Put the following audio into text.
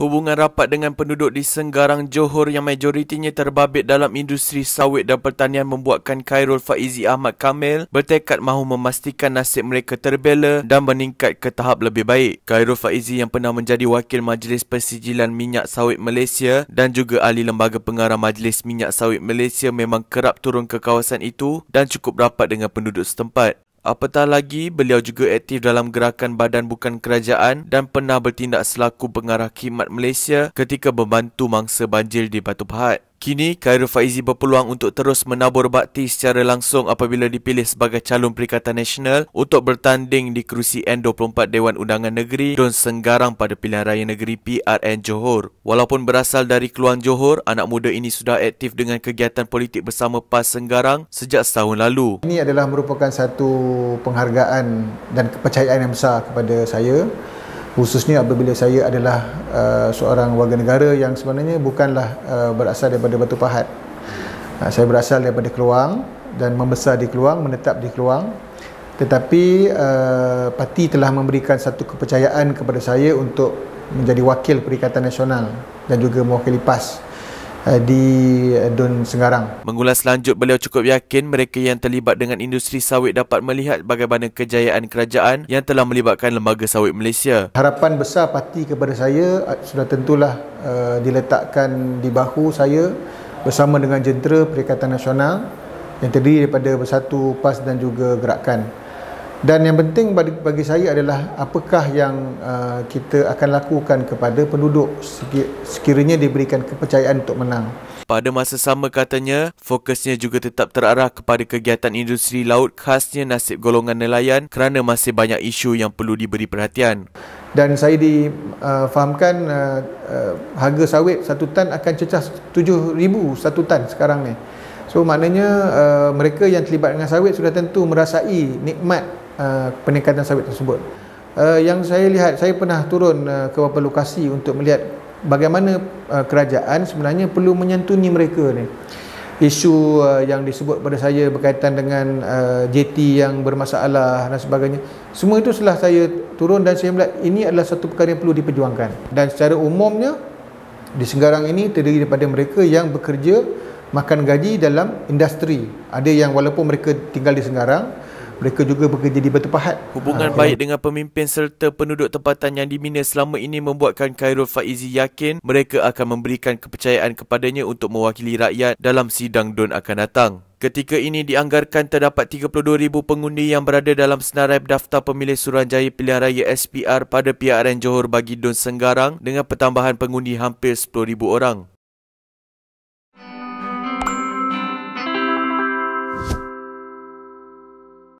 Hubungan rapat dengan penduduk di Senggarang Johor yang majoritinya terbabit dalam industri sawit dan pertanian membuatkan Khairul Faizi Ahmad Kamil bertekad mahu memastikan nasib mereka terbela dan meningkat ke tahap lebih baik. Khairul Faizi yang pernah menjadi wakil Majlis Persijilan Minyak Sawit Malaysia dan juga ahli lembaga pengarah Majlis Minyak Sawit Malaysia memang kerap turun ke kawasan itu dan cukup rapat dengan penduduk setempat. Apatah lagi, beliau juga aktif dalam gerakan badan bukan kerajaan dan pernah bertindak selaku pengarah khidmat Malaysia ketika membantu mangsa banjir di Batu Pahat. Kini, Khairul Faizi berpeluang untuk terus menabur bakti secara langsung apabila dipilih sebagai calon Perikatan Nasional untuk bertanding di kerusi N24 Dewan Undangan Negeri Dun Senggarang pada Pilihan Raya Negeri PRN Johor. Walaupun berasal dari Keluang Johor, anak muda ini sudah aktif dengan kegiatan politik bersama PAS Senggarang sejak setahun lalu. Ini adalah merupakan satu penghargaan dan kepercayaan yang besar kepada saya khususnya apabila saya adalah uh, seorang warga negara yang sebenarnya bukanlah uh, berasal daripada Batu Pahat. Uh, saya berasal daripada Keluang dan membesar di Keluang, menetap di Keluang. Tetapi uh, parti telah memberikan satu kepercayaan kepada saya untuk menjadi wakil Perikatan Nasional dan juga mewakili PAS. Eh, di eh, Dun Sengarang. Mengulas lanjut beliau cukup yakin mereka yang terlibat dengan industri sawit dapat melihat bagaimana kejayaan kerajaan yang telah melibatkan lembaga sawit Malaysia. Harapan besar parti kepada saya eh, sudah tentulah uh, diletakkan di bahu saya bersama dengan jentera Perikatan Nasional yang terdiri daripada Bersatu PAS dan juga Gerakan dan yang penting bagi, bagi saya adalah apakah yang uh, kita akan lakukan kepada penduduk sekiranya diberikan kepercayaan untuk menang. Pada masa sama katanya, fokusnya juga tetap terarah kepada kegiatan industri laut khasnya nasib golongan nelayan kerana masih banyak isu yang perlu diberi perhatian. Dan saya difahamkan uh, uh, uh, harga sawit satu tan akan cecah RM7,000 satu tan sekarang ni. So maknanya uh, mereka yang terlibat dengan sawit sudah tentu merasai nikmat Eh, peningkatan sawit tersebut. Uh, yang saya lihat, saya pernah turun uh, ke beberapa lokasi untuk melihat bagaimana uh, kerajaan sebenarnya perlu menyentuni mereka ni. Isu uh, yang disebut pada saya berkaitan dengan uh, JT yang bermasalah dan sebagainya. Semua itu setelah saya turun dan saya melihat ini adalah satu perkara yang perlu diperjuangkan. Dan secara umumnya, di Senggarang ini terdiri daripada mereka yang bekerja makan gaji dalam industri. Ada yang walaupun mereka tinggal di Senggarang, mereka juga bekerja di Batu Pahat. Hubungan ha, baik dengan pemimpin serta penduduk tempatan yang dibina selama ini membuatkan Khairul Faizi yakin mereka akan memberikan kepercayaan kepadanya untuk mewakili rakyat dalam sidang DUN akan datang. Ketika ini dianggarkan terdapat 32,000 pengundi yang berada dalam senarai daftar pemilih Suruhanjaya Pilihan Raya SPR pada PRN Johor bagi DUN Senggarang dengan pertambahan pengundi hampir 10,000 orang.